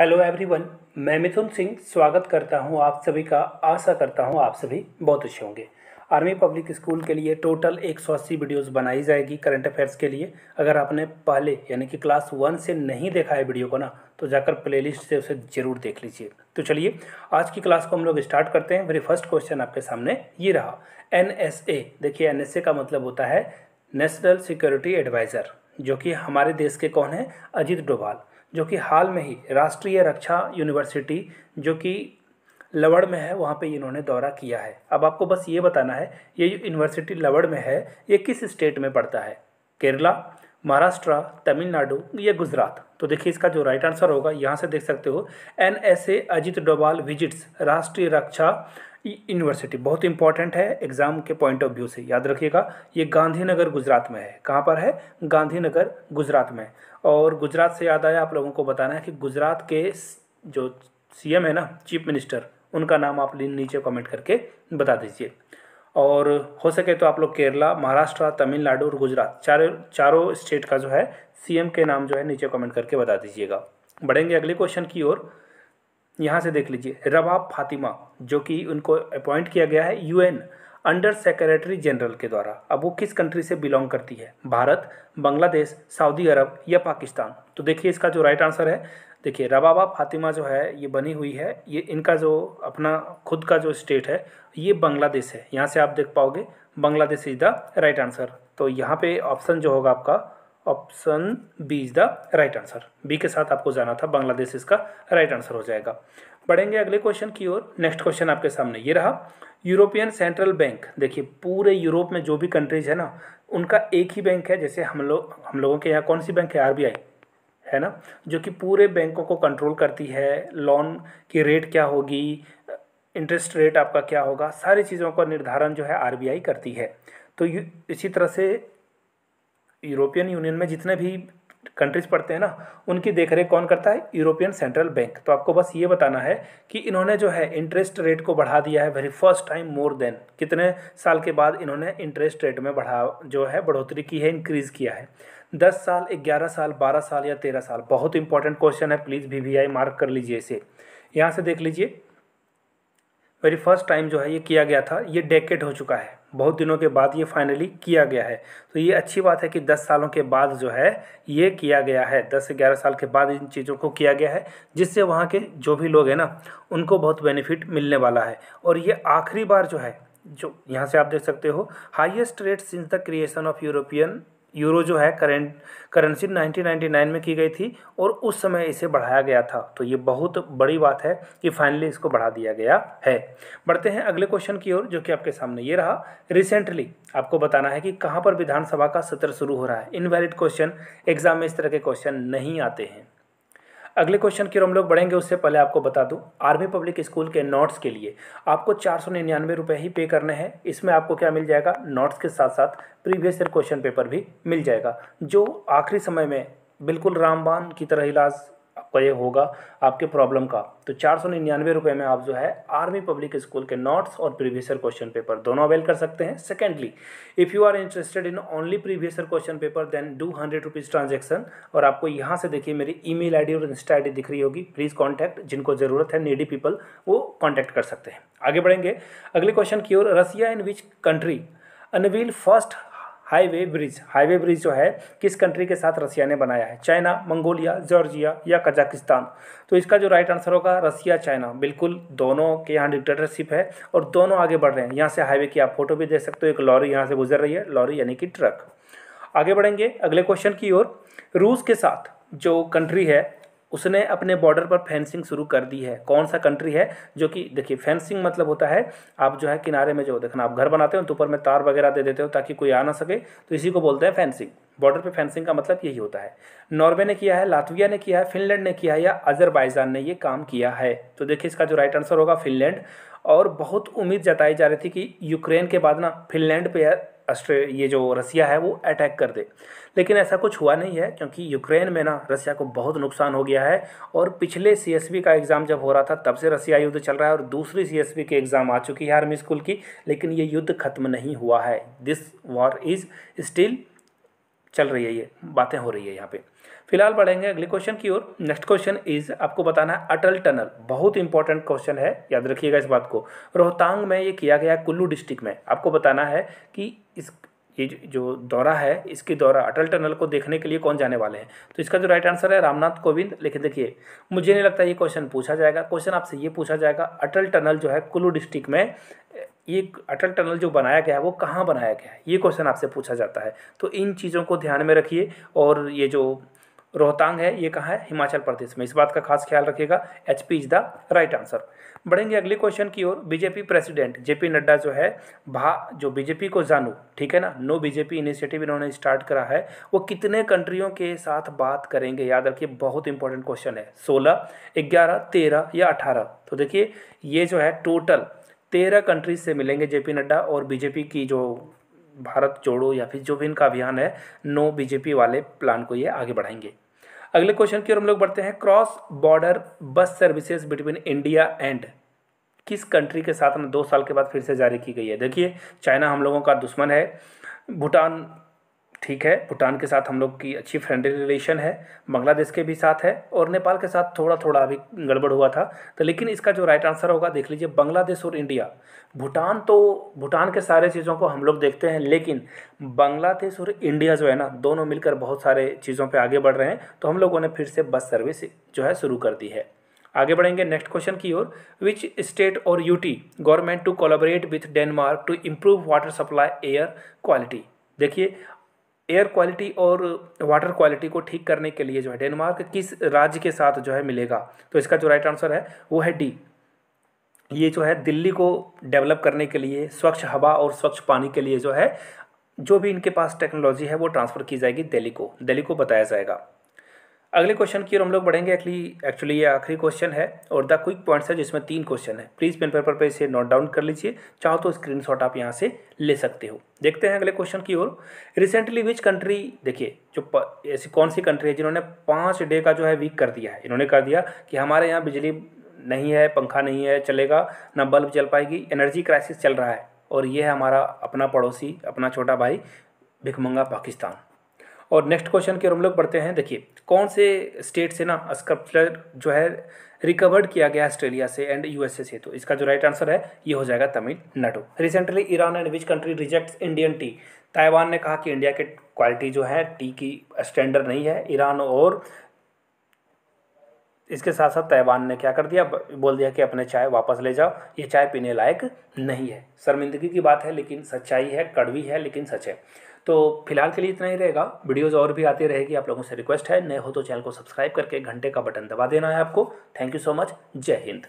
hello everyone मैं मिथुन सिंह स्वागत करता हूं आप सभी का आशा करता हूं आप सभी बहुत अच्छे होंगे आर्मी पब्लिक स्कूल के लिए टोटल एक सौ अस्सी वीडियोज़ बनाई जाएगी करंट अफेयर्स के लिए अगर आपने पहले यानी कि क्लास वन से नहीं देखा है वीडियो को ना तो जाकर प्लेलिस्ट से उसे ज़रूर देख लीजिए तो चलिए आज की क्लास को हम लोग स्टार्ट करते हैं वेरी फर्स्ट क्वेश्चन आपके सामने ये रहा एन देखिए एन का मतलब होता है नेशनल सिक्योरिटी एडवाइज़र जो कि हमारे देश के कौन है अजीत डोभाल जो कि हाल में ही राष्ट्रीय रक्षा यूनिवर्सिटी जो कि लवड़ में है वहाँ पे इन्होंने दौरा किया है अब आपको बस ये बताना है ये यूनिवर्सिटी लवड़ में है ये किस स्टेट में पड़ता है केरला महाराष्ट्र तमिलनाडु या गुजरात तो देखिए इसका जो राइट आंसर होगा यहाँ से देख सकते हो N S A Ajit Doval visits Rashtriya Raksha university बहुत इंपॉर्टेंट है एग्ज़ाम के पॉइंट ऑफ व्यू से याद रखिएगा ये गांधीनगर गुजरात में है कहाँ पर है गांधीनगर गुजरात में और गुजरात से याद आया आप लोगों को बताना है कि गुजरात के जो सीएम है ना चीफ मिनिस्टर उनका नाम आप नीचे कमेंट करके बता दीजिए और हो सके तो आप लोग केरला महाराष्ट्र तमिलनाडु और गुजरात चारों चारों स्टेट का जो है सीएम के नाम जो है नीचे कमेंट करके बता दीजिएगा बढ़ेंगे अगले क्वेश्चन की ओर यहाँ से देख लीजिए रबाब फातिमा जो कि उनको अपॉइंट किया गया है यूएन अंडर सेक्रेटरी जनरल के द्वारा अब वो किस कंट्री से बिलोंग करती है भारत बांग्लादेश सऊदी अरब या पाकिस्तान तो देखिए इसका जो राइट आंसर है देखिए रबाबा फातिमा जो है ये बनी हुई है ये इनका जो अपना खुद का जो स्टेट है ये बांग्लादेश है यहाँ से आप देख पाओगे Bangladesh is the right answer तो यहाँ पे ऑप्शन जो होगा आपका option B is the right answer B के साथ आपको जाना था बांग्लादेश इसका राइट आंसर हो जाएगा बढ़ेंगे अगले क्वेश्चन की ओर नेक्स्ट क्वेश्चन आपके सामने ये रहा यूरोपियन सेंट्रल बैंक देखिए पूरे यूरोप में जो भी कंट्रीज है ना उनका एक ही बैंक है जैसे हम लोग हम लोगों के यहाँ कौन सी बैंक है आर है ना जो कि पूरे बैंकों को कंट्रोल करती है लोन की रेट क्या होगी इंटरेस्ट रेट आपका क्या होगा सारी चीज़ों का निर्धारण जो है आरबीआई करती है तो इसी तरह से यूरोपियन यूनियन में जितने भी कंट्रीज पढ़ते हैं ना उनकी देख रेख कौन करता है यूरोपियन सेंट्रल बैंक तो आपको बस ये बताना है कि इन्होंने जो है इंटरेस्ट रेट को बढ़ा दिया है very first time more than कितने साल के बाद इन्होंने इंटरेस्ट रेट में बढ़ा जो है बढ़ोतरी की है इंक्रीज़ किया है दस साल ग्यारह साल बारह साल या तेरह साल बहुत इंपॉर्टेंट क्वेश्चन है please V V I mark कर लीजिए इसे यहाँ से देख लीजिए वेरी फर्स्ट टाइम जो है ये किया गया था ये डेकेट हो चुका है बहुत दिनों के बाद ये फाइनली किया गया है तो ये अच्छी बात है कि 10 सालों के बाद जो है ये किया गया है 10 से 11 साल के बाद इन चीज़ों को किया गया है जिससे वहाँ के जो भी लोग हैं ना उनको बहुत बेनिफिट मिलने वाला है और ये आखिरी बार जो है जो यहाँ से आप देख सकते हो highest rate since the creation of European euro जो है करेंट करेंसी 1999 में की गई थी और उस समय इसे बढ़ाया गया था तो ये बहुत बड़ी बात है कि फाइनली इसको बढ़ा दिया गया है बढ़ते हैं अगले क्वेश्चन की ओर जो कि आपके सामने ये रहा रिसेंटली आपको बताना है कि कहाँ पर विधानसभा का सत्र शुरू हो रहा है इनवैलिड क्वेश्चन एग्जाम में इस तरह के क्वेश्चन नहीं आते हैं अगले क्वेश्चन की ओर हम लोग बढ़ेंगे उससे पहले आपको बता दूं आर्मी पब्लिक स्कूल के नोट्स के लिए आपको चार सौ निन्यानवे रुपये ही पे करने हैं इसमें आपको क्या मिल जाएगा नोट्स के साथ साथ प्रीवियस ईयर क्वेश्चन पेपर भी मिल जाएगा जो आखिरी समय में बिल्कुल रामबान की तरह इलाज आपका ये होगा आपके प्रॉब्लम का तो चार सौ निन्यानवे रुपये में आप जो है आर्मी पब्लिक स्कूल के नोट्स और प्रीवियसर क्वेश्चन पेपर दोनों अवेल कर सकते हैं secondly if you are interested in only previous question paper then do hundred rupees transaction और आपको यहाँ से देखिए मेरी ई मेल और इंस्टा आई दिख रही होगी प्लीज़ कॉन्टैक्ट जिनको ज़रूरत है नीडी पीपल वो कॉन्टैक्ट कर सकते हैं आगे बढ़ेंगे अगले क्वेश्चन की ओर Russia in which country unveil first highway bridge highway bridge जो है किस कंट्री के साथ रसिया ने बनाया है चाइना मंगोलिया जॉर्जिया या कजाकिस्तान तो इसका जो राइट आंसर होगा रसिया चाइना बिल्कुल दोनों के यहाँ डिक्टेटरशिप है और दोनों आगे बढ़ रहे हैं यहाँ से हाईवे की आप फोटो भी देख सकते हो एक लॉरी यहाँ से गुजर रही है लॉरी यानी कि ट्रक आगे बढ़ेंगे अगले क्वेश्चन की ओर रूस के साथ जो कंट्री है उसने अपने बॉर्डर पर फेंसिंग शुरू कर दी है कौन सा कंट्री है जो कि देखिए फेंसिंग मतलब होता है आप जो है किनारे में जो देखना आप घर बनाते हो तो ऊपर में तार वगैरह दे देते हो ताकि कोई आ ना सके तो इसी को बोलते हैं फेंसिंग बॉर्डर पे फेंसिंग का मतलब यही होता है नॉर्वे ने किया है लातविया ने किया है फिनलैंड ने किया है या अजरबाइजान ने ये काम किया है तो देखिए इसका जो राइट आंसर होगा फिनलैंड और बहुत उम्मीद जताई जा रही थी कि यूक्रेन के बाद ना फिनलैंड पे ऑस्ट्रे ये जो रसिया है वो अटैक कर दे लेकिन ऐसा कुछ हुआ नहीं है क्योंकि यूक्रेन में ना रसिया को बहुत नुकसान हो गया है और पिछले सी का एग्ज़ाम जब हो रहा था तब से रसिया युद्ध चल रहा है और दूसरी सी की एग्ज़ाम आ चुकी है आर्मी स्कूल की लेकिन ये युद्ध ख़त्म नहीं हुआ है दिस वॉर इज़ स्टिल चल रही है ये बातें हो रही है यहाँ पर फिलहाल बढ़ेंगे अगले क्वेश्चन की ओर नेक्स्ट क्वेश्चन इज आपको बताना है अटल टनल बहुत इंपॉर्टेंट क्वेश्चन है याद रखिएगा इस बात को रोहतांग में ये किया गया कुल्लू डिस्ट्रिक्ट में आपको बताना है कि इस ये जो दौरा है इसके दौरा अटल टनल को देखने के लिए कौन जाने वाले हैं तो इसका जो राइट आंसर है रामनाथ कोविंद लेकिन देखिए मुझे नहीं लगता ये क्वेश्चन पूछा जाएगा क्वेश्चन आपसे ये पूछा जाएगा अटल टनल जो है कुल्लू डिस्ट्रिक्ट में ये अटल टनल जो बनाया गया है वो कहाँ बनाया गया है ये क्वेश्चन आपसे पूछा जाता है तो इन चीज़ों को ध्यान में रखिए और ये जो रोहतांग है ये कहाँ है हिमाचल प्रदेश में इस बात का खास ख्याल रखिएगा H P is the right answer बढ़ेंगे अगले क्वेश्चन की ओर BJP president J P Nadda जो है भा जो बीजेपी को जानू ठीक है ना नो बीजेपी इनिशिएटिव इन्होंने स्टार्ट करा है वो कितने कंट्रियों के साथ बात करेंगे याद रखिए बहुत इंपॉर्टेंट क्वेश्चन है सोलह ग्यारह तेरह या अठारह तो देखिए ये जो है टोटल तेरह कंट्रीज से मिलेंगे जेपी नड्डा और बीजेपी की जो भारत जोड़ो या फिर जो भी इनका अभियान है नो बीजेपी वाले प्लान को ये आगे बढ़ाएंगे अगले क्वेश्चन की ओर हम लोग बढ़ते हैं cross border bus services between India and किस कंट्री के साथ में दो साल के बाद फिर से जारी की गई है देखिए चाइना हम लोगों का दुश्मन है भूटान ठीक है भूटान के साथ हम लोग की अच्छी फ्रेंडली रिलेशन है बांग्लादेश के भी साथ है और नेपाल के साथ थोड़ा थोड़ा अभी गड़बड़ हुआ था तो लेकिन इसका जो राइट आंसर होगा देख लीजिए बांग्लादेश और इंडिया भूटान तो भूटान के सारे चीज़ों को हम लोग देखते हैं लेकिन बांग्लादेश और इंडिया जो है ना दोनों मिलकर बहुत सारे चीज़ों पर आगे बढ़ रहे हैं तो हम लोगों ने फिर से बस सर्विस जो है शुरू कर दी है आगे बढ़ेंगे नेक्स्ट क्वेश्चन की ओर विच स्टेट और UT government to collaborate with Denmark to improve water supply air quality देखिए एयर क्वालिटी और वाटर क्वालिटी को ठीक करने के लिए जो है डेनमार्क किस राज्य के साथ जो है मिलेगा तो इसका जो राइट आंसर है वो है डी ये जो है दिल्ली को डेवलप करने के लिए स्वच्छ हवा और स्वच्छ पानी के लिए जो है जो भी इनके पास टेक्नोलॉजी है वो ट्रांसफ़र की जाएगी दिल्ली को दिल्ली को बताया जाएगा अगले क्वेश्चन की ओर हम लोग बढ़ेंगे एक्चुअली एक्चुअली ये आखिरी क्वेश्चन है और द क्विक पॉइंट्स है जिसमें तीन क्वेश्चन है प्लीज़ पेन पेपर पे इसे नोट डाउन कर लीजिए चाहो तो स्क्रीनशॉट आप यहाँ से ले सकते हो देखते हैं अगले क्वेश्चन की ओर रिसेंटली विच कंट्री देखिए जो ऐसी कौन सी कंट्री है जिन्होंने पाँच डे का जो है वीक कर दिया है इन्होंने कर दिया कि हमारे यहाँ बिजली नहीं है पंखा नहीं है चलेगा ना बल्ब चल पाएगी एनर्जी क्राइसिस चल रहा है और ये है हमारा अपना पड़ोसी अपना छोटा भाई भिकमंगा पाकिस्तान और नेक्स्ट क्वेश्चन की ओर हम लोग बढ़ते हैं देखिए कौन से स्टेट से ना स्कल्पचर जो है रिकवर्ड किया गया ऑस्ट्रेलिया से एंड यूएसए से तो इसका जो राइट आंसर है ये हो जाएगा Tamil Nadu recently Iran and which country rejects Indian tea Taiwan ने कहा कि इंडिया के क्वालिटी जो है टी की स्टैंडर्ड नहीं है ईरान और इसके साथ साथ ताइवान ने क्या कर दिया बोल दिया कि अपने चाय वापस ले जाओ ये चाय पीने लायक नहीं है शर्मिंदगी की बात है लेकिन सच्चाई है कड़वी है लेकिन सच है तो फिलहाल के लिए इतना ही रहेगा वीडियोज़ और भी आती रहेगी आप लोगों से रिक्वेस्ट है नए हो तो चैनल को सब्सक्राइब करके घंटे का बटन दबा देना है आपको थैंक यू सो मच जय हिंद